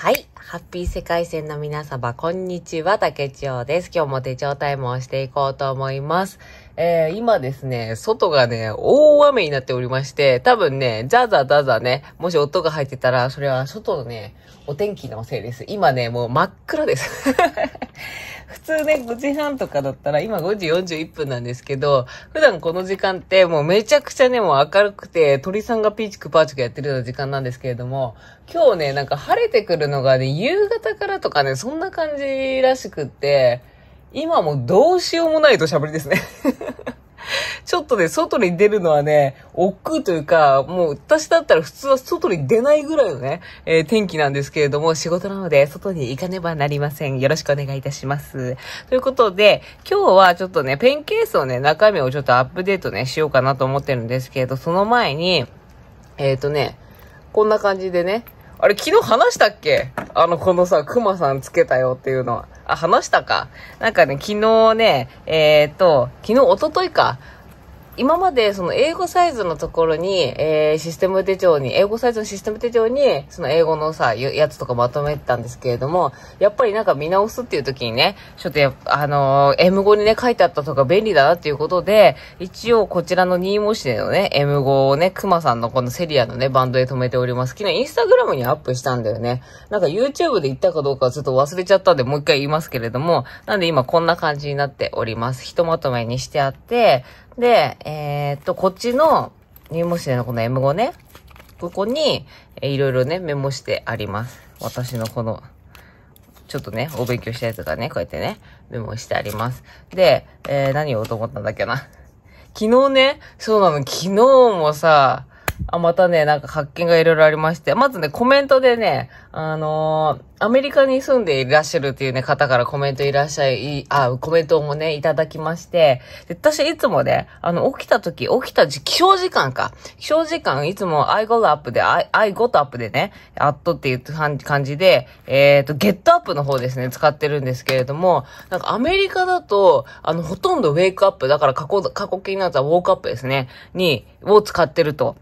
はい。ハッピー世界線の皆様、こんにちは。竹千代です。今日も手帳タイムをしていこうと思います。えー、今ですね、外がね、大雨になっておりまして、多分ね、ザーザーザーザーね、もし音が入ってたら、それは外のね、お天気のせいです。今ね、もう真っ暗です。普通ね、5時半とかだったら、今5時41分なんですけど、普段この時間ってもうめちゃくちゃね、もう明るくて、鳥さんがピーチクパーチクやってるような時間なんですけれども、今日ね、なんか晴れてくるのがね、夕方からとかね、そんな感じらしくって、今もどうしようもないと喋りですね ちょっとね、外に出るのはね、億劫というか、もう私だったら普通は外に出ないぐらいのね、えー、天気なんですけれども、仕事なので外に行かねばなりません。よろしくお願いいたします。ということで、今日はちょっとね、ペンケースをね、中身をちょっとアップデートね、しようかなと思ってるんですけれど、その前に、えっ、ー、とね、こんな感じでね、あれ、昨日話したっけあの、このさ、クマさんつけたよっていうのは。あ、話したか。なんかね、昨日ね、えー、っと、昨日、おとといか。今までその英語サイズのところに、えー、システム手帳に、英語サイズのシステム手帳に、その英語のさ、やつとかまとめてたんですけれども、やっぱりなんか見直すっていう時にね、ちょっとや、あのー、M5 にね、書いてあったとか便利だなっていうことで、一応こちらの新模でのね、M5 をね、熊さんのこのセリアのね、バンドで止めております。昨日インスタグラムにアップしたんだよね。なんか YouTube で言ったかどうかちょっと忘れちゃったんで、もう一回言いますけれども、なんで今こんな感じになっております。ひとまとめにしてあって、で、えー、っと、こっちの入門誌のこの M5 ね、ここに、えー、いろいろね、メモしてあります。私のこの、ちょっとね、お勉強したやつがね、こうやってね、メモしてあります。で、えー、何をと思ったんだっけな。昨日ね、そうなの、昨日もさ、あ、またね、なんか発見がいろいろありまして、まずね、コメントでね、あのー、アメリカに住んでいらっしゃるっていうね、方からコメントいらっしゃい、あ、コメントもね、いただきまして、で私いつもね、あの、起きた時、起きた時、起床時間か。起床時間、いつも I got up で、I, I got up でね、アットっていう感じで、えっ、ー、と、ゲットアップの方ですね、使ってるんですけれども、なんかアメリカだと、あの、ほとんどウェイクアップ、だから過去、過去形になったらウォークアップですね、に、を使ってると。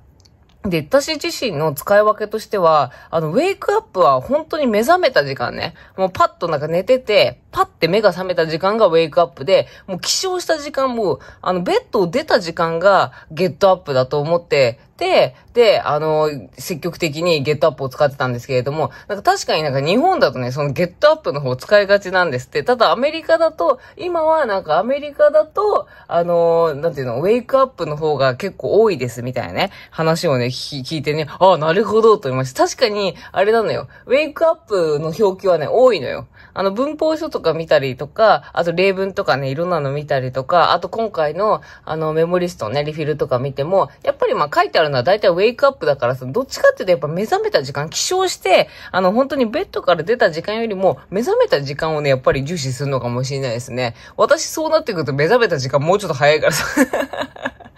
で、私自身の使い分けとしては、あの、ウェイクアップは本当に目覚めた時間ね。もうパッとなんか寝てて、パッて目が覚めた時間がウェイクアップで、もう起床した時間も、あの、ベッドを出た時間がゲットアップだと思って、で、で、あの、積極的にゲットアップを使ってたんですけれども、なんか確かになんか日本だとね、そのゲットアップの方使いがちなんですって、ただアメリカだと、今はなんかアメリカだと、あの、なんていうの、ウェイクアップの方が結構多いですみたいなね、話をね、聞いてね、ああ、なるほどと思いました。確かに、あれなのよ。ウェイクアップの表記はね、多いのよ。あの、文法書とか見たりとか、あと例文とかね、いろんなの見たりとか、あと今回の、あの、メモリストね、リフィルとか見ても、やっぱりまあ書いてあるのは大体ウェイクアップだからさ、どっちかっていうとやっぱ目覚めた時間、起床して、あの、本当にベッドから出た時間よりも、目覚めた時間をね、やっぱり重視するのかもしれないですね。私そうなってくると目覚めた時間もうちょっと早いからさ。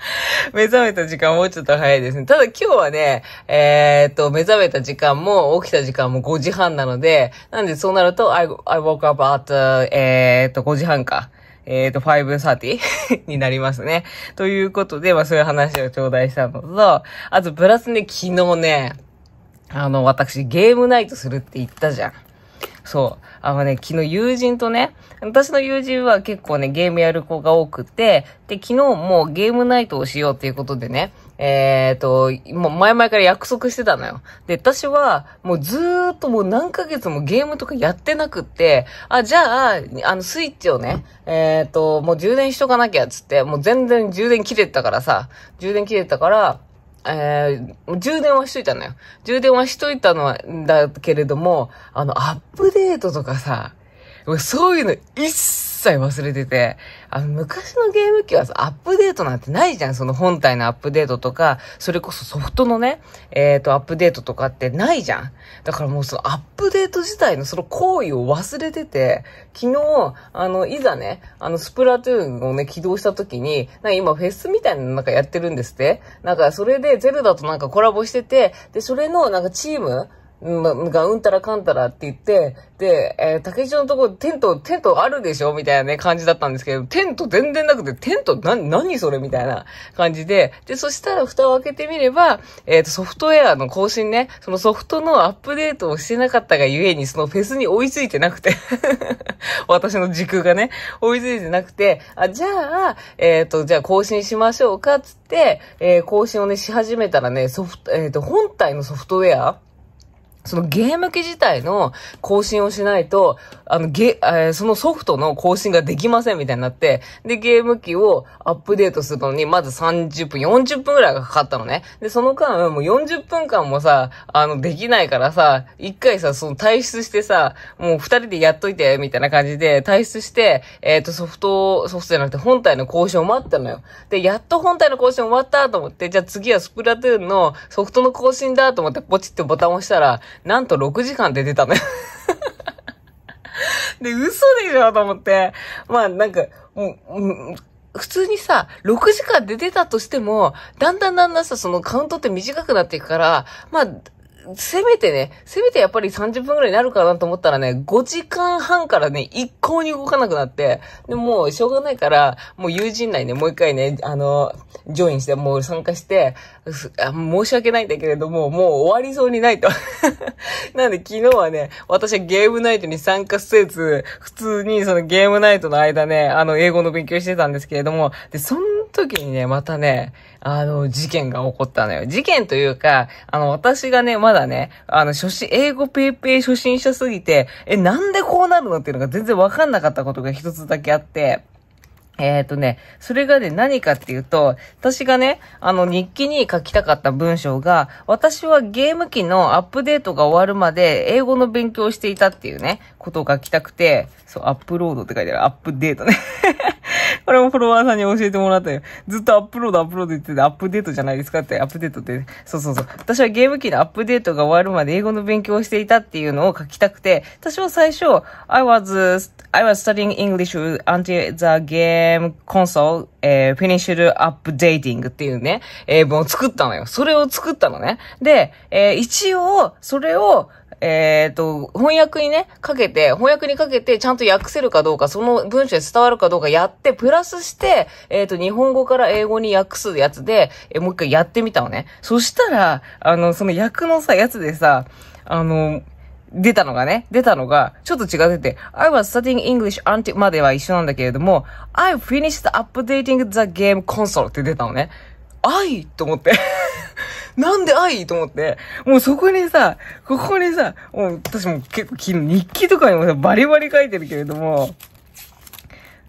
目覚めた時間もうちょっと早いですね。ただ今日はね、えー、っと、目覚めた時間も起きた時間も5時半なので、なんでそうなると、I, I woke up at, えっと、5時半か。えっ、と、530 になりますね。ということで、まあそういう話を頂戴したのと、あと、プラスね、昨日ね、あの、私、ゲームナイトするって言ったじゃん。そう。あのね、昨日友人とね、私の友人は結構ね、ゲームやる子が多くて、で、昨日もうゲームナイトをしようっていうことでね、えっ、と、もう前々から約束してたのよ。で、私は、もうずーっともう何ヶ月もゲームとかやってなくって、あ、じゃあ、あの、スイッチをね、えっ、と、もう充電しとかなきゃっつって、もう全然充電切れてたからさ、充電切れてたから、えー、充電はしといたのよ。充電はしといたのは、だけれども、あの、アップデートとかさ、そういうの一切忘れてて、あの、昔のゲーム機はさ、アップデートなんてないじゃん。その本体のアップデートとか、それこそソフトのね、えっ、ー、と、アップデートとかってないじゃん。だからもうそのアップデート自体のその行為を忘れてて、昨日、あの、いざね、あの、スプラトゥーンをね、起動した時に、なんか今フェスみたいなのなんかやってるんですって。なんかそれでゼルダとなんかコラボしてて、で、それのなんかチーム、がうんたらかんたらって言って、で、えー、竹市のとこテント、テントあるでしょみたいなね、感じだったんですけど、テント全然なくて、テントな、何それみたいな感じで、で、そしたら蓋を開けてみれば、えっ、ー、と、ソフトウェアの更新ね、そのソフトのアップデートをしてなかったがゆえに、そのフェスに追いついてなくて 私の時空がね、追いついてなくて、あ、じゃあ、えっ、ー、と、じゃあ更新しましょうか、つって、え更新をね、し始めたらね、ソフト、えっ、と、本体のソフトウェアそのゲーム機自体の更新をしないと、あの、ゲ、えー、そのソフトの更新ができませんみたいになって、で、ゲーム機をアップデートするのに、まず30分、40分くらいがかかったのね。で、その間、もう40分間もさ、あの、できないからさ、一回さ、その退出してさ、もう二人でやっといて、みたいな感じで、退出して、えっ、ー、と、ソフト、ソフトじゃなくて本体の更新を待ったのよ。で、やっと本体の更新終わったと思って、じゃあ次はスプラトゥーンのソフトの更新だと思って、ポチってボタンを押したら、なんと6時間出てたの、よ で、嘘でしょと思って。まあ、なんか、うん、普通にさ、6時間出てたとしても、だんだんだんだんさ、そのカウントって短くなっていくから、まあ、せめてね、せめてやっぱり30分くらいになるかなと思ったらね、5時間半からね、一向に動かなくなって、でもうしょうがないから、もう友人内ね、もう一回ね、あの、ジョインして、もう参加して、申し訳ないんだけれども、もう終わりそうにないと。なんで昨日はね、私はゲームナイトに参加せず、普通にそのゲームナイトの間ね、あの、英語の勉強してたんですけれども、で、そんな時にね、またね、あの、事件が起こったのよ。事件というか、あの、私がね、まだね、あの、初心、英語ペイペイ初心者すぎて、え、なんでこうなるのっていうのが全然わかんなかったことが一つだけあって、えっ、ー、とね、それがね、何かっていうと、私がね、あの日記に書きたかった文章が、私はゲーム機のアップデートが終わるまで英語の勉強をしていたっていうね、ことを書きたくて、そう、アップロードって書いてある。アップデートね これもフォロワーさんに教えてもらったよ。ずっとアップロードアップロード言ってて、アップデートじゃないですかって、アップデートって、そうそうそう。私はゲーム機のアップデートが終わるまで英語の勉強をしていたっていうのを書きたくて、私は最初、I was, I was studying English until the game console、えー、finished updating っていうね、英文を作ったのよ。それを作ったのね。で、えー、一応、それを、えっ、ー、と、翻訳にね、かけて、翻訳にかけて、ちゃんと訳せるかどうか、その文章に伝わるかどうかやって、プラスして、えっ、ー、と、日本語から英語に訳すやつで、えー、もう一回やってみたのね。そしたら、あの、その訳のさ、やつでさ、あの、出たのがね、出たのが、ちょっと違ってて、I was studying English until までは一緒なんだけれども、I finished updating the game console って出たのね。I! と思ってなんで愛と思って。もうそこにさ、ここにさ、もう私も結構日記とかにもさ、バリバリ書いてるけれども、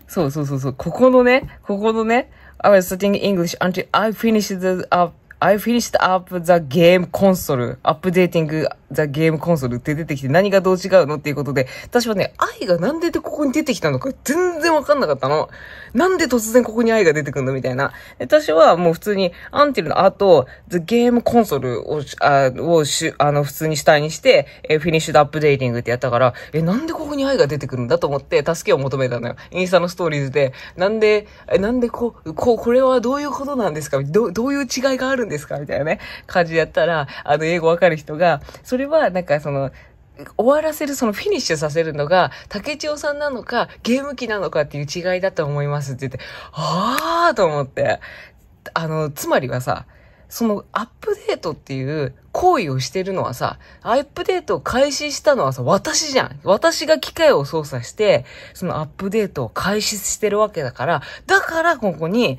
そうそうそうそう、ここのね、ここのね、I was studying English until I finished up, I finished up the game console, updating ザ・ゲームコンソールって出てきて何がどう違うのっていうことで、私はね、愛がなんでここに出てきたのか全然わかんなかったの。なんで突然ここに愛が出てくるのみたいな。私はもう普通に、アンティルの後、ザ・ゲームコンソールを、あをしあの、普通に主体にして、えフィニッシュドアップデーティングってやったから、え、なんでここに愛が出てくるんだと思って、助けを求めたのよ。インスタのストーリーズで、なんで、え、なんでこ、う、こ、う、これはどういうことなんですかどどういう違いがあるんですかみたいなね、感じでやったら、あの、英語わかる人が、それれは、なんかその、終わらせる、そのフィニッシュさせるのが、竹千代さんなのか、ゲーム機なのかっていう違いだと思いますって言って、あーと思って。あの、つまりはさ、そのアップデートっていう行為をしてるのはさ、アップデートを開始したのはさ、私じゃん。私が機械を操作して、そのアップデートを開始してるわけだから、だからここに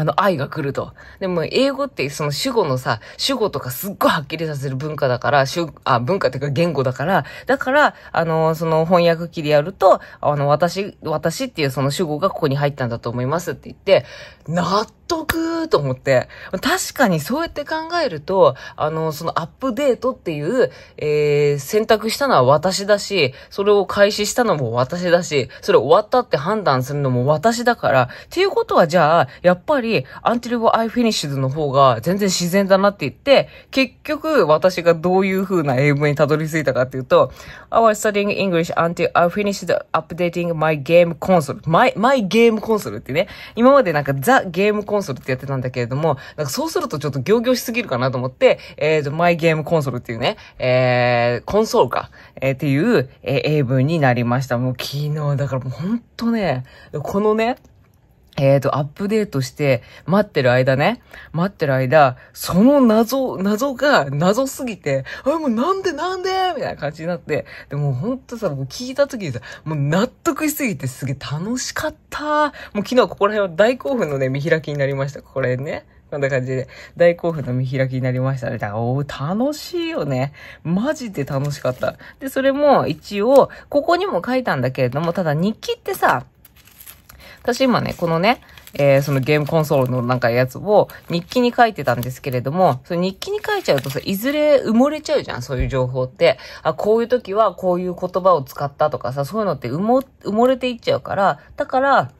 あの、愛が来ると。でも、英語ってその主語のさ、主語とかすっごいはっきりさせる文化だから、主、あ、文化っていうか言語だから、だから、あの、その翻訳機でやると、あの、私、私っていうその主語がここに入ったんだと思いますって言って、納得と思って。確かにそうやって考えると、あの、そのアップデートっていう、えー、選択したのは私だし、それを開始したのも私だし、それ終わったって判断するのも私だから、っていうことはじゃあ、やっぱり、アンティルボアイフィニッシュズの方が全然自然だなって言って、結局私がどういう風な英文にたどり着いたかっていうと、I was studying English until I finished updating my game console.My, my game console ってね、今までなんかザゲームコンソールってやってたんだけれども、なんかそうするとちょっと行々しすぎるかなと思って、えっ、ー、と、マイゲームコンソールっていうね、えー、コンソールか、えー、っていう、えー、英文になりました。もう昨日、だからもうほんとね、このね、えっ、ー、と、アップデートして、待ってる間ね、待ってる間、その謎、謎が謎すぎて、あ、もうなんでなんでみたいな感じになって、でもほんとさ、もう聞いた時にさ、もう納得しすぎてすげえ楽しかった。もう昨日ここら辺は大興奮のね、見開きになりました。これね。こんな感じで、大興奮の見開きになりましたね。だからお楽しいよね。マジで楽しかった。で、それも一応、ここにも書いたんだけれども、ただ日記ってさ、私今ね、このね、えー、そのゲームコンソールのなんかやつを日記に書いてたんですけれども、そ日記に書いちゃうとさ、いずれ埋もれちゃうじゃん、そういう情報って。あ、こういう時はこういう言葉を使ったとかさ、そういうのって埋も、埋もれていっちゃうから、だから、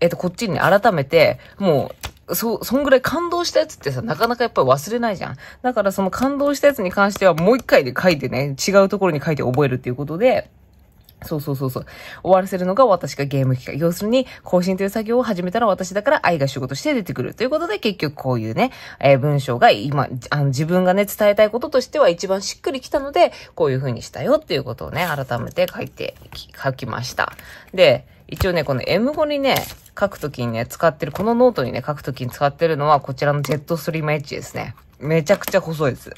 えっ、ー、と、こっちに改めて、もう、そ、そんぐらい感動したやつってさ、なかなかやっぱり忘れないじゃん。だからその感動したやつに関してはもう一回で書いてね、違うところに書いて覚えるっていうことで、そうそうそうそう。終わらせるのが私がゲーム機械。要するに、更新という作業を始めたら私だから愛が仕事して出てくる。ということで、結局こういうね、えー、文章が今、あの自分がね、伝えたいこととしては一番しっくりきたので、こういう風にしたよっていうことをね、改めて書いて、書きました。で、一応ね、この M5 にね、書くときにね、使ってる、このノートにね、書くときに使ってるのは、こちらの Z ストリーム H ですね。めちゃくちゃ細いです。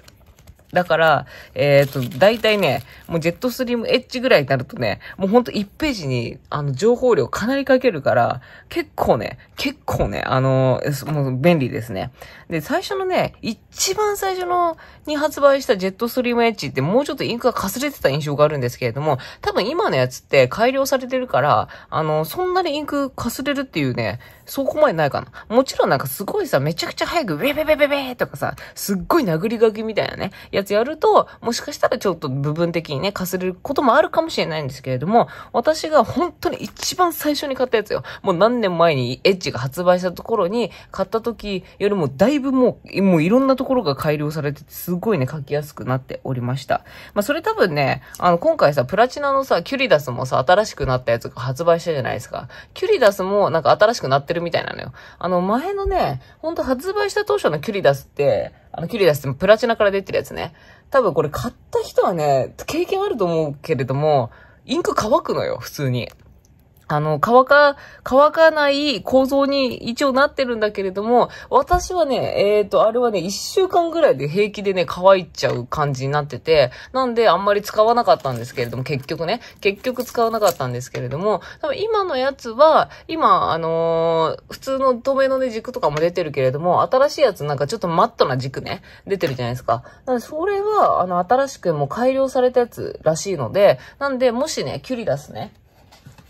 だから、えっ、ー、と、大体ね、もうジェットストリームエッジぐらいになるとね、もうほんと1ページに、あの、情報量かなりかけるから、結構ね、結構ね、あの、もう便利ですね。で、最初のね、一番最初の、に発売したジェットストリームエッジってもうちょっとインクがかすれてた印象があるんですけれども、多分今のやつって改良されてるから、あの、そんなにインクかすれるっていうね、そこまでないかな。もちろんなんかすごいさ、めちゃくちゃ早く、ウェベベベベとかさ、すっごい殴り書きみたいなね、やつやると、もしかしたらちょっと部分的にね、かすれることもあるかもしれないんですけれども、私が本当に一番最初に買ったやつよ。もう何年前にエッジが発売したところに、買った時よりもだいぶもう、もういろんなところが改良されてて、すごいね、書きやすくなっておりました。まあ、それ多分ね、あの、今回さ、プラチナのさ、キュリダスもさ、新しくなったやつが発売したじゃないですか。キュリダスもなんか新しくなってるみたいなのよ。あの、前のね、ほんと発売した当初のキュリダスって、あの、キュリダスってプラチナから出てるやつね。多分これ買った人はね、経験あると思うけれども、インク乾くのよ、普通に。あの、乾か、乾かない構造に一応なってるんだけれども、私はね、えっ、ー、と、あれはね、一週間ぐらいで平気でね、乾いちゃう感じになってて、なんであんまり使わなかったんですけれども、結局ね、結局使わなかったんですけれども、多分今のやつは、今、あのー、普通の透明のね、軸とかも出てるけれども、新しいやつなんかちょっとマットな軸ね、出てるじゃないですか。なかで、それは、あの、新しくもう改良されたやつらしいので、なんで、もしね、キュリダスね、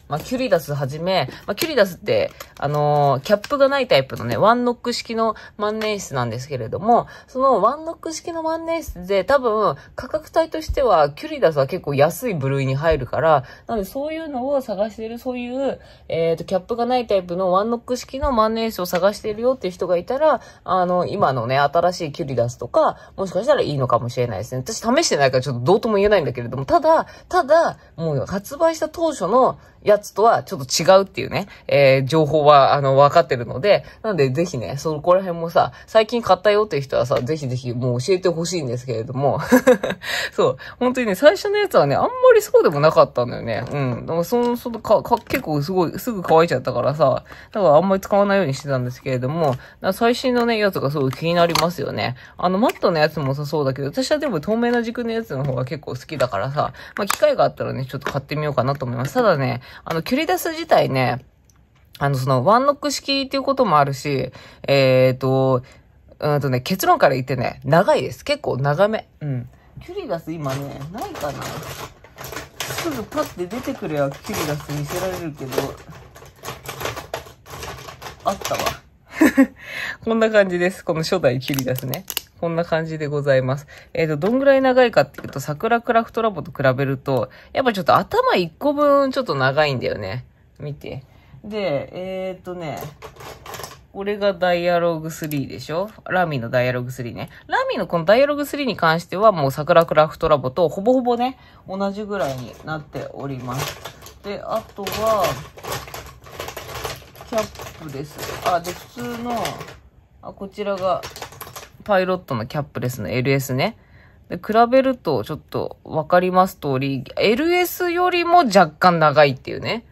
まあ、キュリダスはじめ、まあ、キュリダスって、あのー、キャップがないタイプのね、ワンノック式の万年筆なんですけれども、そのワンノック式の万年筆で多分、価格帯としては、キュリダスは結構安い部類に入るから、なのでそういうのを探している、そういう、えっ、ー、と、キャップがないタイプのワンノック式の万年筆を探しているよっていう人がいたら、あの、今のね、新しいキュリダスとか、もしかしたらいいのかもしれないですね。私試してないからちょっとどうとも言えないんだけれども、ただ、ただ、もう発売した当初の、やつとはちょっと違うっていうね、えー、情報は、あの、分かってるので、なんでぜひね、そこら辺もさ、最近買ったよっていう人はさ、ぜひぜひもう教えてほしいんですけれども、そう、本当にね、最初のやつはね、あんまりそうでもなかったんだよね。うん。だからその、そのか、か、結構すごい、すぐ乾いちゃったからさ、だからあんまり使わないようにしてたんですけれども、最新のね、やつがすごい気になりますよね。あの、マットのやつもさ、そうだけど、私はでも透明な軸のやつの方が結構好きだからさ、まあ、機会があったらね、ちょっと買ってみようかなと思います。ただね、あの、キュリダス自体ね、あの、その、ワンノック式っていうこともあるし、えっ、と、うんとね、結論から言ってね、長いです。結構長め。うん。キュリダス今ね、ないかなすぐパッて出てくればキュリダス見せられるけど、あったわ。こんな感じです。この初代キュリダスね。こんな感じでございます。えっ、ー、と、どんぐらい長いかっていうと、桜クラフトラボと比べると、やっぱちょっと頭1個分ちょっと長いんだよね。見て。で、えっ、ー、とね、これがダイアログ3でしょラミのダイアログ3ね。ラミのこのダイアログ3に関してはもう桜クラフトラボとほぼほぼね、同じぐらいになっております。で、あとは、キャップです。あ、で、普通の、あ、こちらがパイロットのキャップレスの LS ね。で、比べるとちょっとわかります通り、LS よりも若干長いっていうね。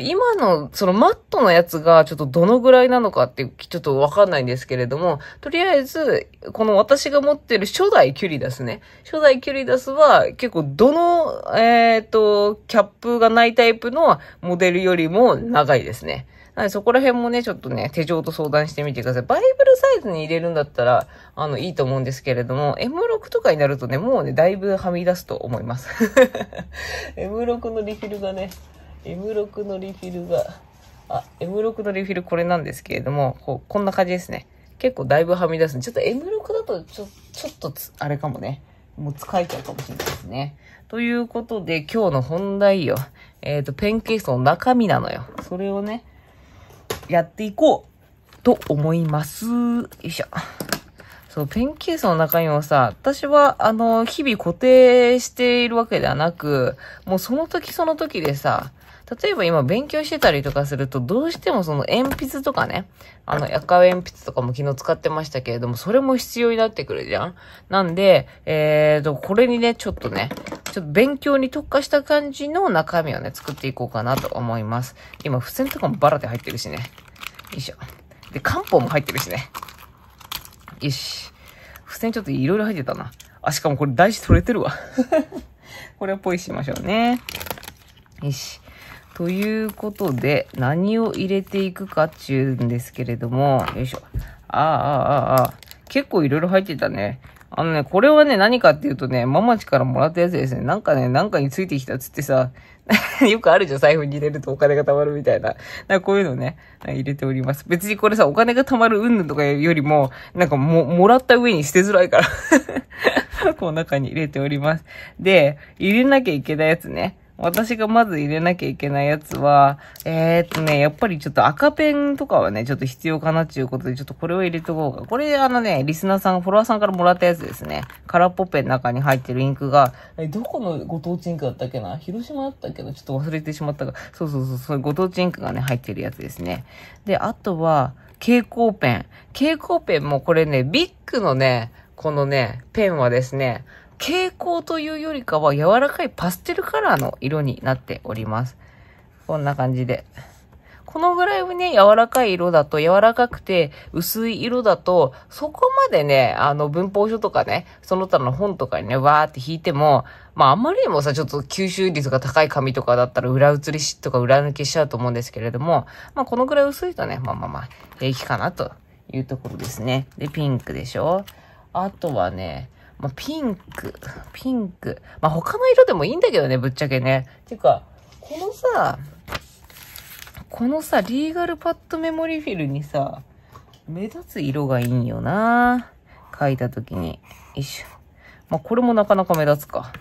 今の、そのマットのやつがちょっとどのぐらいなのかってちょっとわかんないんですけれども、とりあえず、この私が持ってる初代キュリダスね。初代キュリダスは結構どの、えっ、ー、と、キャップがないタイプのモデルよりも長いですね。なのでそこら辺もね、ちょっとね、手錠と相談してみてください。バイブルサイズに入れるんだったら、あの、いいと思うんですけれども、M6 とかになるとね、もうね、だいぶはみ出すと思います。M6 のリフィルがね、M6 のリフィルが、あ、M6 のリフィルこれなんですけれども、こうこんな感じですね。結構だいぶはみ出す。ちょっと M6 だとちょ、ちょっとあれかもね。もう使えちゃうかもしれないですね。ということで、今日の本題よ。えっ、ー、と、ペンケースの中身なのよ。それをね、やっていこうと思います。よいしょ。そう、ペンケースの中身もさ、私は、あの、日々固定しているわけではなく、もうその時その時でさ、例えば今勉強してたりとかすると、どうしてもその鉛筆とかね、あの、赤鉛筆とかも昨日使ってましたけれども、それも必要になってくるじゃんなんで、えーと、これにね、ちょっとね、ちょっと勉強に特化した感じの中身をね、作っていこうかなと思います。今、付箋とかもバラで入ってるしね。よいしょ。で、漢方も入ってるしね。よし。付箋ちょっといろいろ入ってたな。あ、しかもこれ台紙取れてるわ。これっぽいしましょうね。よし。ということで、何を入れていくかっちゅうんですけれども、よいしょ。ああ、ああ、ああ。結構いろいろ入ってたね。あのね、これはね、何かっていうとね、ママチからもらったやつですね。なんかね、なんかについてきたっつってさ、よくあるじゃん、財布に入れるとお金が貯まるみたいな。なんかこういうのね、入れております。別にこれさ、お金が貯まる云々とかよりも、なんかも、もらった上に捨てづらいから この中に入れております。で、入れなきゃいけないやつね。私がまず入れなきゃいけないやつは、えー、っとね、やっぱりちょっと赤ペンとかはね、ちょっと必要かなっていうことで、ちょっとこれを入れとこうか。これ、あのね、リスナーさん、フォロワーさんからもらったやつですね。空っぽペンの中に入ってるインクが、え、どこのご当地インクだったっけな広島だったっけなちょっと忘れてしまったが、そうそうそう、そうご当地インクがね、入ってるやつですね。で、あとは、蛍光ペン。蛍光ペンもこれね、ビッグのね、このね、ペンはですね、蛍光というよりかは柔らかいパステルカラーの色になっております。こんな感じで。このぐらいね、柔らかい色だと、柔らかくて薄い色だと、そこまでね、あの、文法書とかね、その他の本とかにね、わーって引いても、まあ、あんまりにもさ、ちょっと吸収率が高い紙とかだったら、裏写りしとか裏抜けしちゃうと思うんですけれども、まあ、このぐらい薄いとね、まあまあまあ、平気かなというところですね。で、ピンクでしょあとはね、まあ、ピンク、ピンク。まあ、他の色でもいいんだけどね、ぶっちゃけね。ていうか、このさ、このさ、リーガルパッドメモリフィルにさ、目立つ色がいいんよな書いた時に。よいしょ。まあ、これもなかなか目立つか。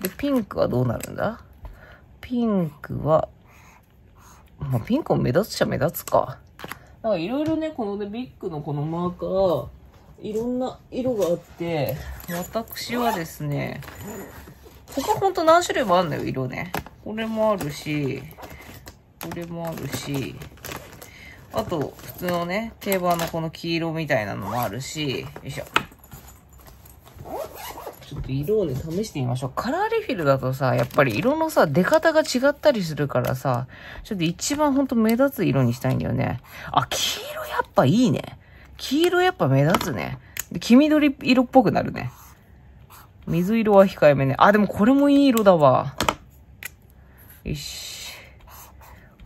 で、ピンクはどうなるんだピンクは、まあ、ピンクも目立つっちゃ目立つか。なんかいろいろね、このね、ビッグのこのマーカー、いろんな色があって私はですねここほんと何種類もあるんだよ色ねこれもあるしこれもあるしあと普通のね定番のこの黄色みたいなのもあるしよいしょちょっと色をね試してみましょうカラーリフィルだとさやっぱり色のさ出方が違ったりするからさちょっと一番ほんと目立つ色にしたいんだよねあ黄色やっぱいいね黄色やっぱ目立つね。で、黄緑色っぽくなるね。水色は控えめね。あ、でもこれもいい色だわ。よし。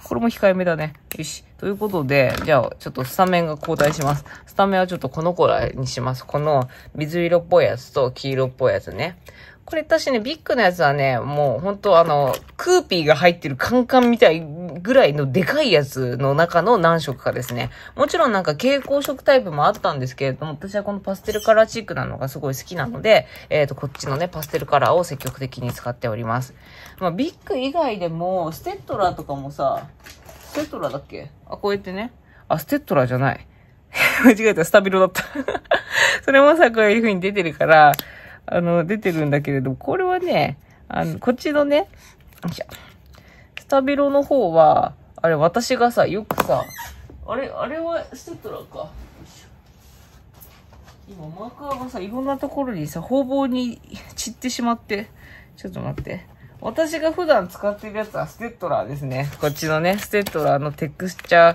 これも控えめだね。よし。ということで、じゃあ、ちょっとスタメンが交代します。スタメンはちょっとこの子らにします。この水色っぽいやつと黄色っぽいやつね。これ私ね、ビッグのやつはね、もう本当あの、クーピーが入ってるカンカンみたいぐらいのでかいやつの中の何色かですね。もちろんなんか蛍光色タイプもあったんですけれども、私はこのパステルカラーチークなのがすごい好きなので、えっ、ー、と、こっちのね、パステルカラーを積極的に使っております。まあ、ビッグ以外でも、ステッドラーとかもさ、ステッドラーだっけあ、こうやってね。あ、ステッドラーじゃない。間違えた、スタビロだった それもさ、こういう風に出てるから、あの、出てるんだけれど、これはね、あの、こっちのね、スタビロの方は、あれ、私がさ、よくさ、あれ、あれはステトラか。今、マーカーがさ、いろんなところにさ、方々に散ってしまって、ちょっと待って。私が普段使ってるやつはステッドラーですね。こっちのね、ステッドラーのテクスチャー、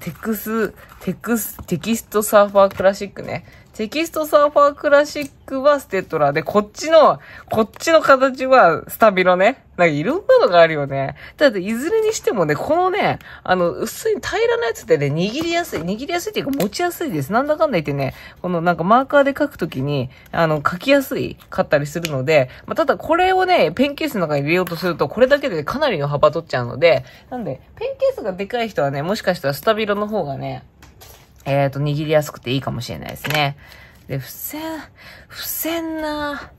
テクス、テクス、テキストサーファークラシックね。テキストサーファークラシックはステトラで、こっちの、こっちの形はスタビロね。なんかいろんなのがあるよね。だっていずれにしてもね、このね、あの、薄い平らなやつでね、握りやすい。握りやすいっていうか持ちやすいです。なんだかんだ言ってね、このなんかマーカーで書くときに、あの、書きやすい、買ったりするので、まあ、ただこれをね、ペンケースの中に入れようとすると、これだけでかなりの幅取っちゃうので、なんで、ペンケースがでかい人はね、もしかしたらスタビロの方がね、えっ、ー、と、握りやすくていいかもしれないですね。で、付箋、付箋な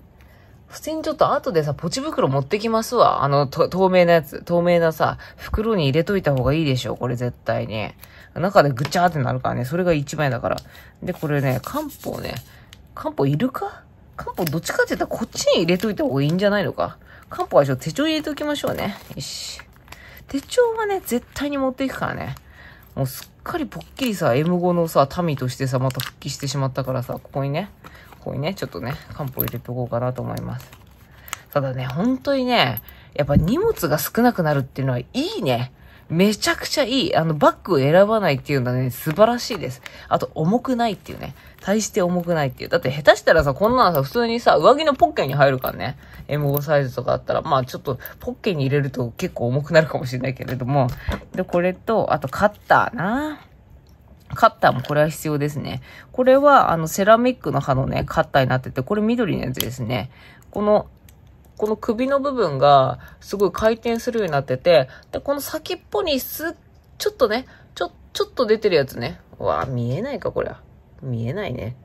付箋ちょっと後でさ、ポチ袋持ってきますわ。あの、透明なやつ、透明なさ、袋に入れといた方がいいでしょ、これ絶対に。中でぐちゃーってなるからね、それが一枚だから。で、これね、漢方ね、漢方いるか漢方どっちかって言ったらこっちに入れといた方がいいんじゃないのか。漢方はちょっと手帳入れておきましょうね。よし。手帳はね、絶対に持っていくからね。もうすっかりぽっきりさ、M5 のさ、民としてさ、また復帰してしまったからさ、ここにね、ここにね、ちょっとね、漢方入れておこうかなと思います。ただね、本当にね、やっぱ荷物が少なくなるっていうのはいいね。めちゃくちゃいい。あの、バッグを選ばないっていうのはね、素晴らしいです。あと、重くないっていうね。大して重くないっていう。だって下手したらさ、こんなのさ、普通にさ、上着のポッケに入るからね。M5 サイズとかだったら、まあちょっと、ポッケに入れると結構重くなるかもしれないけれども。で、これと、あとカッターな。カッターもこれは必要ですね。これは、あの、セラミックの刃のね、カッターになってて、これ緑のやつですね。この、この首の部分がすごい回転するようになってて、で、この先っぽにす、ちょっとね、ちょ、ちょっと出てるやつね。うわ見えないか、これ。見えないね。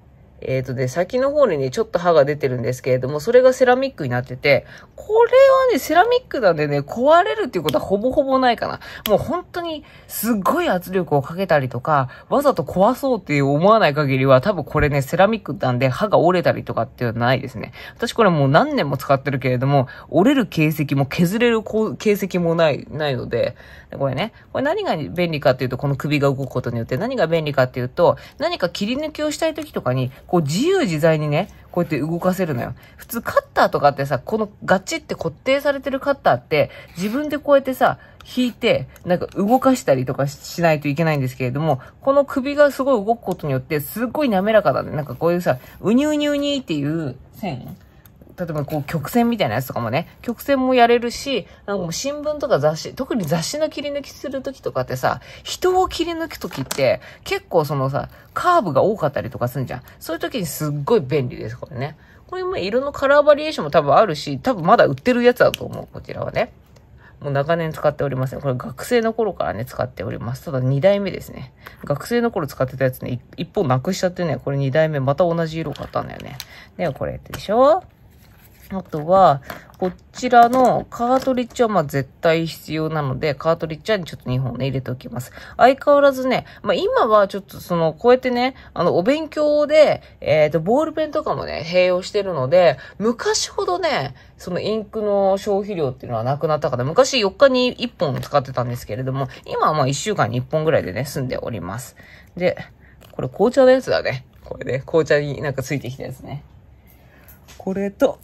えっ、ー、とね、先の方にね、ちょっと刃が出てるんですけれども、それがセラミックになってて、これはね、セラミックなんでね、壊れるっていうことはほぼほぼないかな。もう本当に、すっごい圧力をかけたりとか、わざと壊そうっていう思わない限りは、多分これね、セラミックなんで刃が折れたりとかっていうのはないですね。私これもう何年も使ってるけれども、折れる形跡も削れる形跡もない、ないので、これね、これ何が便利かっていうと、この首が動くことによって何が便利かっていうと、何か切り抜きをしたい時とかに、こう自由自在にね、こうやって動かせるのよ。普通カッターとかってさ、このガチって固定されてるカッターって、自分でこうやってさ、引いて、なんか動かしたりとかしないといけないんですけれども、この首がすごい動くことによって、すっごい滑らかだね。なんかこういうさ、うにゅうにゅうにっていう線例えばこう曲線みたいなやつとかもね、曲線もやれるし、なんかもう新聞とか雑誌、特に雑誌の切り抜きするときとかってさ、人を切り抜くときって結構そのさ、カーブが多かったりとかすんじゃん。そういうときにすっごい便利です、これね。これも色のカラーバリエーションも多分あるし、多分まだ売ってるやつだと思う、こちらはね。もう長年使っておりません、これ学生の頃からね、使っております。ただ2代目ですね。学生の頃使ってたやつね、1本なくしちゃってね、これ2代目また同じ色買ったんだよね。ね、これでしょあとは、こちらのカートリッジはまあ絶対必要なので、カートリッジはちょっと2本ね、入れておきます。相変わらずね、まあ今はちょっとその、こうやってね、あの、お勉強で、えっ、ー、と、ボールペンとかもね、併用してるので、昔ほどね、そのインクの消費量っていうのはなくなったから、昔4日に1本使ってたんですけれども、今はまあ1週間に1本ぐらいでね、済んでおります。で、これ紅茶のやつだね。これね、紅茶になんかついてきたやつね。これと、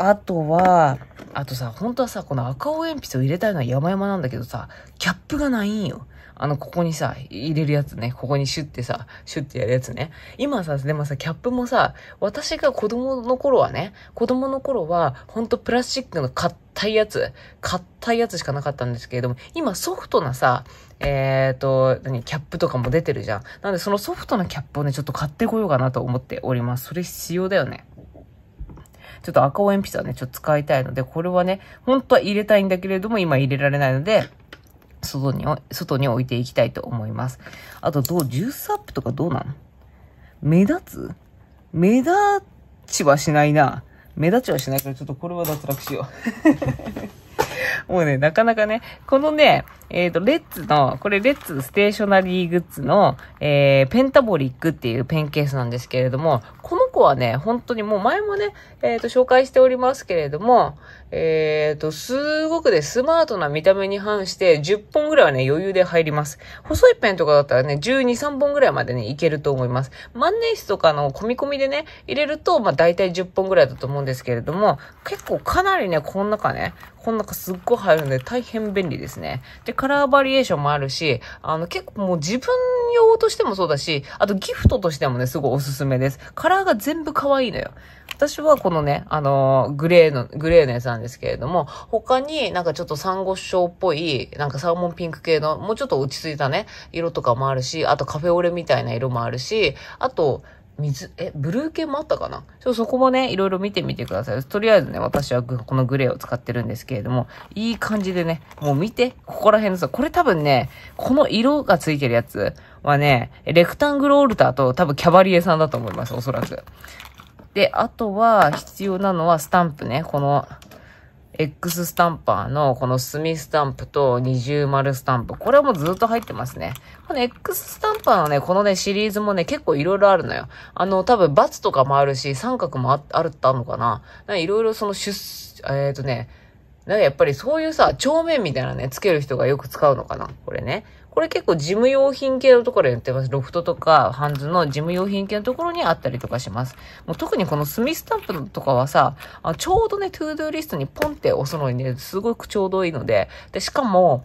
あとは、あとさ、本当はさ、この赤青鉛筆を入れたいのは山々なんだけどさ、キャップがないんよ。あの、ここにさ、入れるやつね。ここにシュッてさ、シュッてやるやつね。今さ、でもさ、キャップもさ、私が子供の頃はね、子供の頃は、ほんとプラスチックの硬いやつ、硬いやつしかなかったんですけれども、今ソフトなさ、えっ、ー、と、何、キャップとかも出てるじゃん。なんでそのソフトなキャップをね、ちょっと買ってこようかなと思っております。それ必要だよね。ちょっと赤鉛筆はね、ちょっと使いたいので、これはね、本当は入れたいんだけれども、今入れられないので、外に、外に置いていきたいと思います。あと、どう、ジュースアップとかどうなの目立つ目立ちはしないな。目立ちはしないから、ちょっとこれは脱落しよう。もうね、なかなかね、このね、えっ、ー、と、レッツの、これレッツステーショナリーグッズの、えー、ペンタボリックっていうペンケースなんですけれども、この子はね、本当にもう前もね、えっ、ー、と、紹介しておりますけれども、えっ、ー、と、すごくね、スマートな見た目に反して、10本ぐらいはね、余裕で入ります。細いペンとかだったらね、12、3本ぐらいまでね、いけると思います。万年筆とかの込み込みでね、入れると、まあ、大体10本ぐらいだと思うんですけれども、結構かなりね、この中ね、この中すっごい入るんで大変便利ですね。で、カラーバリエーションもあるし、あの、結構もう自分用としてもそうだし、あとギフトとしてもね、すごいおすすめです。カラーが全部可愛いのよ。私はこのね、あのー、グレーの、グレーのやつなんですけれども、他になんかちょっとサンゴ礁っぽい、なんかサーモンピンク系の、もうちょっと落ち着いたね、色とかもあるし、あとカフェオレみたいな色もあるし、あと、水、え、ブルー系もあったかなちょそこもね、いろいろ見てみてください。とりあえずね、私はこのグレーを使ってるんですけれども、いい感じでね、もう見て、ここら辺のさ、これ多分ね、この色がついてるやつはね、レクタングルオルターと多分キャバリエさんだと思います、おそらく。で、あとは必要なのはスタンプね、この、X スタンパーのこの墨スタンプと二重丸スタンプ。これはもうずっと入ってますね。この X スタンパーのね、このね、シリーズもね、結構いろいろあるのよ。あの、多分ツとかもあるし、三角もああるっるのかな。いろいろその出、えっ、ー、とね、なんかやっぱりそういうさ、帳面みたいなね、つける人がよく使うのかな。これね。これ結構事務用品系のところに売ってます。ロフトとか、ハンズの事務用品系のところにあったりとかします。もう特にこのスミスタンプとかはさ、あちょうどね、トゥードゥーリストにポンって押すのにね、すごくちょうどいいので、で、しかも、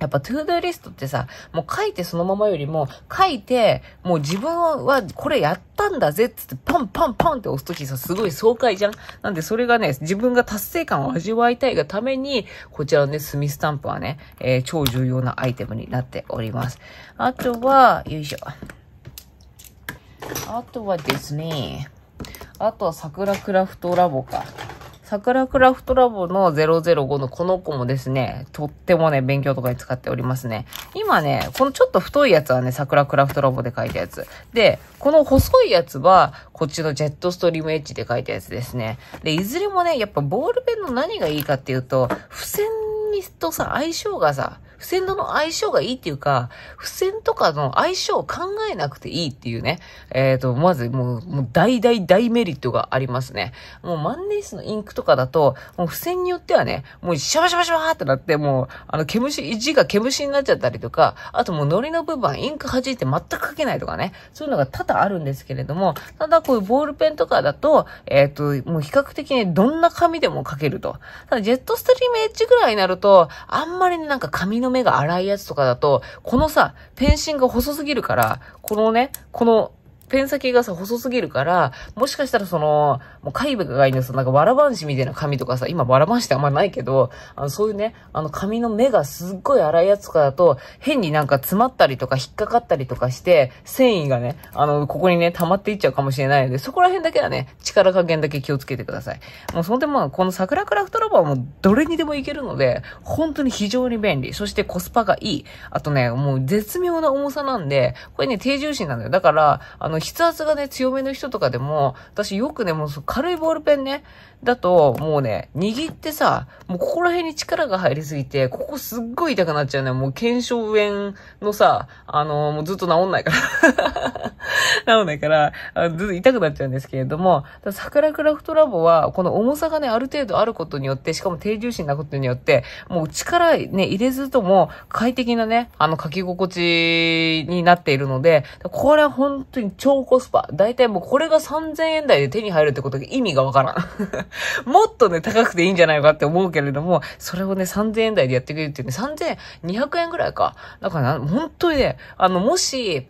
やっぱトゥードゥーリストってさ、もう書いてそのままよりも、書いて、もう自分はこれやったんだぜっつって、パンパンパンって押すときさ、すごい爽快じゃんなんでそれがね、自分が達成感を味わいたいがために、こちらのね、ミスタンプはね、えー、超重要なアイテムになっております。あとは、よいしょ。あとはですね、あとは桜クラフトラボか。桜クラフトラボの005のこの子もですね、とってもね、勉強とかに使っておりますね。今ね、このちょっと太いやつはね、桜クラフトラボで書いたやつ。で、この細いやつは、こっちのジェットストリームエッジで書いたやつですね。で、いずれもね、やっぱボールペンの何がいいかっていうと、付箋にとさ、相性がさ、付箋との相性がいいっていうか、付箋とかの相性を考えなくていいっていうね、えっ、ー、と、まずもう、もう大大大メリットがありますね。もう万年筆のインクとかだと、もう付箋によってはね、もうシャバシャバシャバーってなって、もう、あの、毛虫、字が毛虫になっちゃったりとか、あともう糊の部分、インク弾いて全く書けないとかね、そういうのが多々あるんですけれども、ただこういうボールペンとかだと、えっ、ー、と、もう比較的ね、どんな紙でも書けると。ただジェットストリームエッジぐらいになると、あんまりね、なんか紙の目が粗いやつとかだと、このさ、ペンシングが細すぎるから、このね、このペン先がさ、細すぎるから、もしかしたらその、もう海いのさ、なんかわらばんしみたいな紙とかさ、今わらばんしってあんまないけど、あの、そういうね、あの紙の目がすっごい荒いやつかだと、変になんか詰まったりとか引っかかったりとかして、繊維がね、あの、ここにね、溜まっていっちゃうかもしれないので、そこら辺だけはね、力加減だけ気をつけてください。もうそんでまあ、この桜クラフトラバーもどれにでもいけるので、本当に非常に便利。そしてコスパがいい。あとね、もう絶妙な重さなんで、これね、低重心なんだよ。だから、あの、筆圧がね、強めの人とかでも、私よくね、もう軽いボールペンね、だと、もうね、握ってさ、もうここら辺に力が入りすぎて、ここすっごい痛くなっちゃうね。もう腱鞘炎のさ、あのー、もうずっと治んないから 治んないから、ずっと痛くなっちゃうんですけれども、桜クラフトラボは、この重さがね、ある程度あることによって、しかも低重心なことによって、もう力ね、入れずとも快適なね、あの書き心地になっているので、これは本当に超コスパ。だいたいもうこれが3000円台で手に入るってことが意味がわからん もっとね、高くていいんじゃないかって思うけれども、それをね、3000円台でやってくれるっていうね、3200円ぐらいか。だから、本当にね、あの、もし、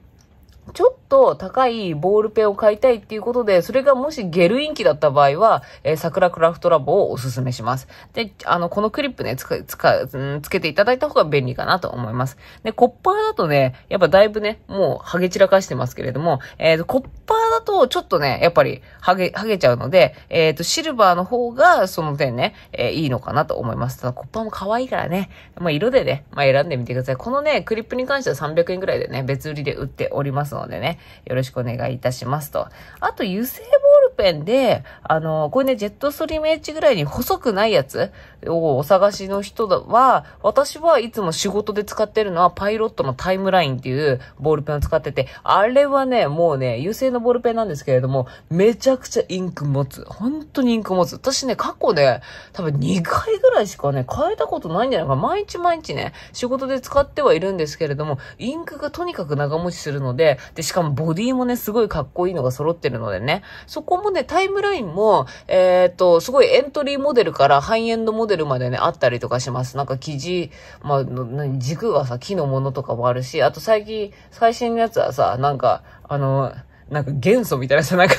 ちょっと高いボールペンを買いたいっていうことで、それがもしゲルインキだった場合は、えー、桜クラフトラボをおすすめします。で、あの、このクリップね、つか、つか、つけていただいた方が便利かなと思います。で、コッパーだとね、やっぱだいぶね、もう、ハゲ散らかしてますけれども、えっ、ー、と、コッパーだとちょっとね、やっぱり、ハゲ、ハゲちゃうので、えっ、ー、と、シルバーの方が、その点ね、えー、いいのかなと思います。ただ、コッパーも可愛いからね、まあ、色でね、まあ、選んでみてください。このね、クリップに関しては300円くらいでね、別売りで売っておりますので、のでね、よろしくお願いいたしますと。あと、油性ボールペンで、あの、これね、ジェットストリーム H ぐらいに細くないやつをお探しの人は、私はいつも仕事で使ってるのは、パイロットのタイムラインっていうボールペンを使ってて、あれはね、もうね、油性のボールペンなんですけれども、めちゃくちゃインク持つ。本当にインク持つ。私ね、過去ね、多分2回ぐらいしかね、変えたことないんじゃないかな。毎日毎日ね、仕事で使ってはいるんですけれども、インクがとにかく長持ちするので、で、しかもボディもね、すごいかっこいいのが揃ってるのでね、そこもね、タイムラインも、えっ、と、すごいエントリーモデルからハイエンドモデルまでね、あったりとかします。なんか生地、まあ、何、軸がさ、木のものとかもあるし、あと最近、最新のやつはさ、なんか、あの、なんか元素みたいなさ、なんか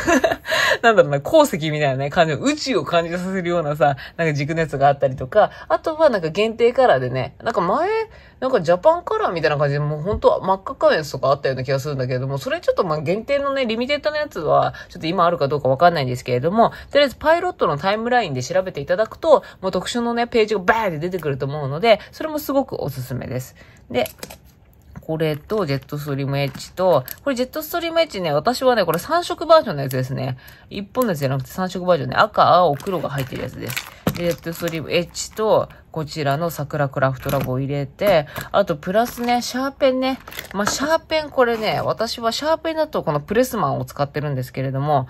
なんだろうな、鉱石みたいなね、感じの宇宙を感じさせるようなさ、なんか軸熱があったりとか、あとはなんか限定カラーでね、なんか前、なんかジャパンカラーみたいな感じで、もうほんと真っ赤仮面とかあったような気がするんだけれども、それちょっとまあ限定のね、リミテッドのやつは、ちょっと今あるかどうかわかんないんですけれども、とりあえずパイロットのタイムラインで調べていただくと、もう特殊のね、ページがバーって出てくると思うので、それもすごくおすすめです。で、これと、ジェットストリームエッジと、これジェットストリームエッジね、私はね、これ3色バージョンのやつですね。1本のやつじゃなくて3色バージョンね。赤、青、黒が入ってるやつです。ジェットストリームエッジと、こちらの桜クラフトラボを入れて、あとプラスね、シャーペンね。まあ、シャーペンこれね、私はシャーペンだとこのプレスマンを使ってるんですけれども、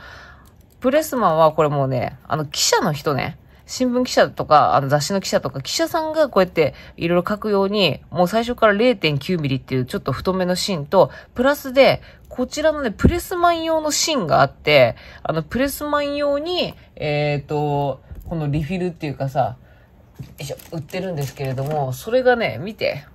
プレスマンはこれもうね、あの、記者の人ね、新聞記者とか、あの雑誌の記者とか、記者さんがこうやっていろいろ書くように、もう最初から0.9ミリっていうちょっと太めの芯と、プラスで、こちらのね、プレスマン用の芯があって、あの、プレスマン用に、えっ、ー、と、このリフィルっていうかさ、よいしょ、売ってるんですけれども、それがね、見て、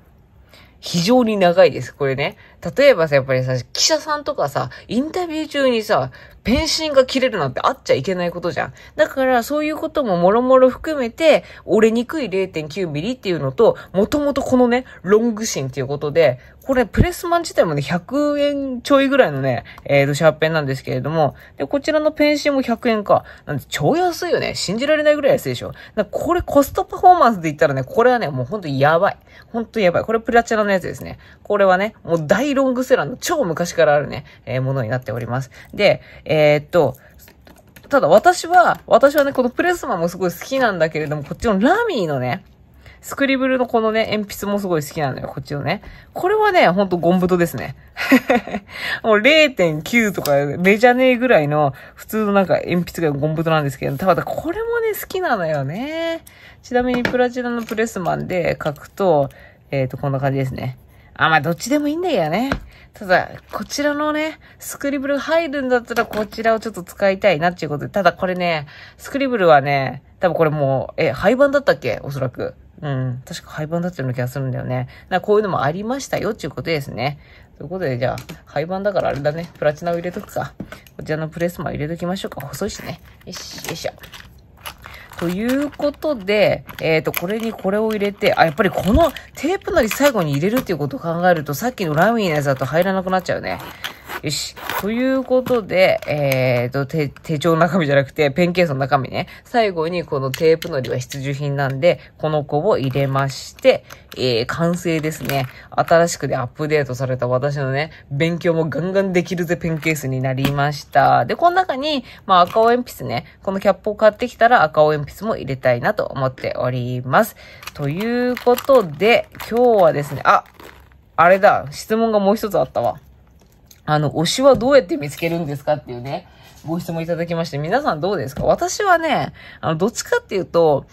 非常に長いです。これね。例えばさ、やっぱりさ、記者さんとかさ、インタビュー中にさ、ペンシンが切れるなんてあっちゃいけないことじゃん。だからそういうことももろもろ含めて、折れにくい0.9ミリっていうのと、もともとこのね、ロング芯っていうことで、これプレスマン自体もね、100円ちょいぐらいのね、えー、シャーペンなんですけれども、で、こちらのペンシンも100円か。なんで超安いよね。信じられないぐらい安いでしょ。これコストパフォーマンスで言ったらね、これはね、もうほんとやばい。ほんとやばい。これプラチナのやつですね。これはね、もう大ロングセラーの超昔からあるね、えー、ものになっております。で、えー、っと、ただ私は、私はね、このプレスマンもすごい好きなんだけれども、こっちのラミーのね、スクリブルのこのね、鉛筆もすごい好きなのよ、こっちのね。これはね、ほんとゴンブトですね。もう0.9とか、レジャネーぐらいの、普通のなんか鉛筆がゴンブトなんですけど、ただこれもね、好きなのよね。ちなみにプラチナのプレスマンで書くと、えっ、ー、と、こんな感じですね。あ、まあ、どっちでもいいんだけどね。ただ、こちらのね、スクリブル入るんだったら、こちらをちょっと使いたいなっていうことで、ただこれね、スクリブルはね、多分これもう、え、廃盤だったっけおそらく。うん。確か廃盤だったような気がするんだよね。なこういうのもありましたよっていうことですね。ということで、じゃあ、廃盤だからあれだね。プラチナを入れとくか。こちらのプレスマン入れときましょうか。細いしね。よし、よいしょ。ということで、えっ、ー、と、これにこれを入れて、あ、やっぱりこのテープなり最後に入れるっていうことを考えると、さっきのラミーのやつだと入らなくなっちゃうね。よし。ということで、えーと、手、手帳の中身じゃなくて、ペンケースの中身ね。最後にこのテープのりは必需品なんで、この子を入れまして、えー、完成ですね。新しくでアップデートされた私のね、勉強もガンガンできるぜペンケースになりました。で、この中に、まあ赤青鉛筆ね、このキャップを買ってきたら赤青鉛筆も入れたいなと思っております。ということで、今日はですね、あ、あれだ、質問がもう一つあったわ。あの、推しはどうやって見つけるんですかっていうね、ご質問いただきまして、皆さんどうですか私はね、あの、どっちかっていうと、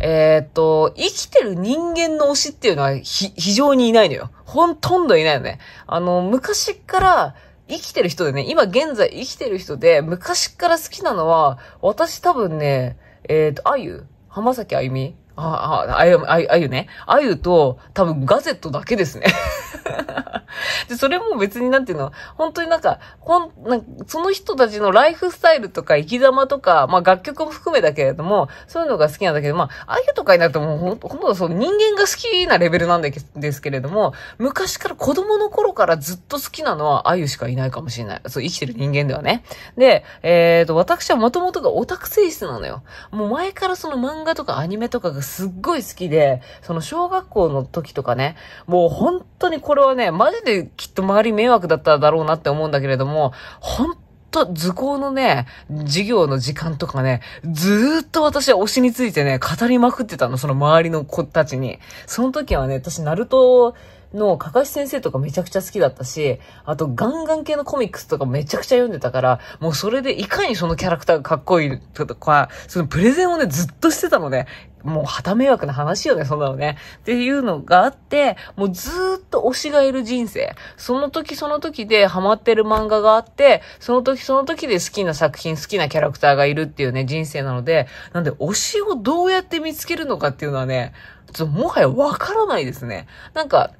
えー、っと、生きてる人間の推しっていうのはひ、非常にいないのよ。ほとんどいないのね。あの、昔から、生きてる人でね、今現在生きてる人で、昔から好きなのは、私多分ね、えっ、と、あゆ、浜崎あゆみあ、あ、あゆ、あゆ、ね。あゆと、多分ガゼットだけですね。で、それも別になんていうの、本当になんか、ほん、なんその人たちのライフスタイルとか生き様とか、まあ楽曲も含めだけれども、そういうのが好きなんだけど、まあ、あゆとかになるともうほんと、ほんとそう、人間が好きなレベルなんですけれども、昔から子供の頃からずっと好きなのはあゆしかいないかもしれない。そう、生きてる人間ではね。で、えっ、ー、と、私はもともとがオタク性質なのよ。もう前からその漫画とかアニメとかがすっごい好きで、その小学校の時とかね、もう本当にこれはね、マジできっと周り迷惑だっただろうなって思うんだけれども、本と図工のね、授業の時間とかね、ずーっと私は推しについてね、語りまくってたの、その周りの子たちに。その時はね、私、ナルトのかかし先生とかめちゃくちゃ好きだったし、あとガンガン系のコミックスとかめちゃくちゃ読んでたから、もうそれでいかにそのキャラクターがかっこいいとか、そのプレゼンをね、ずっとしてたのね。もう旗迷惑な話よね、そんなのね。っていうのがあって、もうずーっと推しがいる人生。その時その時でハマってる漫画があって、その時その時で好きな作品、好きなキャラクターがいるっていうね、人生なので、なんで推しをどうやって見つけるのかっていうのはね、ちょっともはやわからないですね。なんか、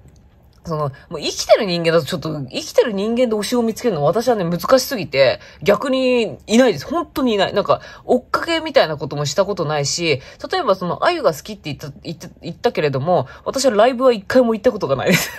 その、もう生きてる人間だとちょっと、生きてる人間で推しを見つけるの私はね、難しすぎて、逆にいないです。本当にいない。なんか、追っかけみたいなこともしたことないし、例えばその、あゆが好きって言った、言った、言ったけれども、私はライブは一回も行ったことがないです。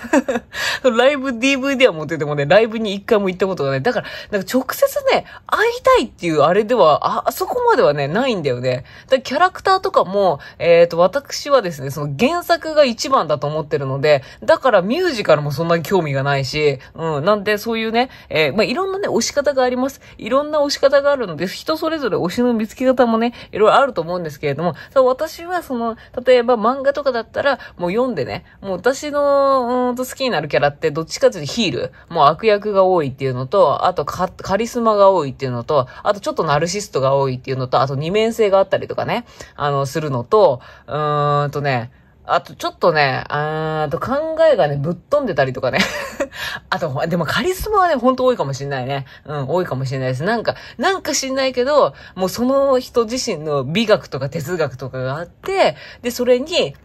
ライブ DVD は持っててもね、ライブに一回も行ったことがない。だから、なんか直接ね、会いたいっていうあれでは、あ、あそこまではね、ないんだよね。だキャラクターとかも、えっ、ー、と、私はですね、その原作が一番だと思ってるので、だからミューージカルもそんなに興味がないし、うん、なんでそういうね、えー、まあ、いろんなね、押し方があります。いろんな押し方があるので、人それぞれ推しの見つけ方もね、いろいろあると思うんですけれども、私はその、例えば漫画とかだったら、もう読んでね、もう私の、うんと好きになるキャラって、どっちかというとヒール、もう悪役が多いっていうのと、あとカリスマが多いっていうのと、あとちょっとナルシストが多いっていうのと、あと二面性があったりとかね、あの、するのと、うーんとね、あと、ちょっとね、あと考えがね、ぶっ飛んでたりとかね。あと、でもカリスマはね、ほんと多いかもしんないね。うん、多いかもしんないです。なんか、なんか知んないけど、もうその人自身の美学とか哲学とかがあって、で、それに、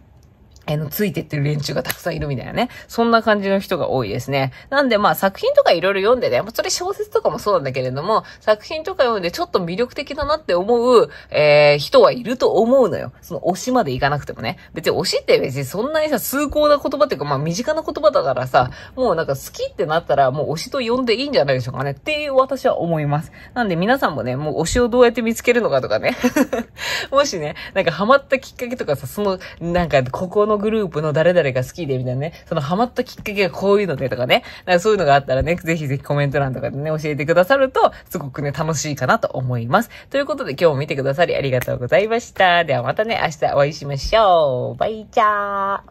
えの、ついてってる連中がたくさんいるみたいなね。そんな感じの人が多いですね。なんでまあ作品とかいろいろ読んでね、それ小説とかもそうなんだけれども、作品とか読んでちょっと魅力的だなって思う、えー、人はいると思うのよ。その推しまでいかなくてもね。別に推しって別にそんなにさ、崇高な言葉っていうかまあ身近な言葉だからさ、もうなんか好きってなったらもう推しと呼んでいいんじゃないでしょうかね。っていう私は思います。なんで皆さんもね、もう推しをどうやって見つけるのかとかね。もしね、なんかハマったきっかけとかさ、その、なんかここののグループの誰々が好きで、みたいなね、そのハマったきっかけがこういうのでとかね、なんかそういうのがあったらね、ぜひぜひコメント欄とかでね、教えてくださると、すごくね、楽しいかなと思います。ということで今日も見てくださりありがとうございました。ではまたね、明日お会いしましょう。バイチャー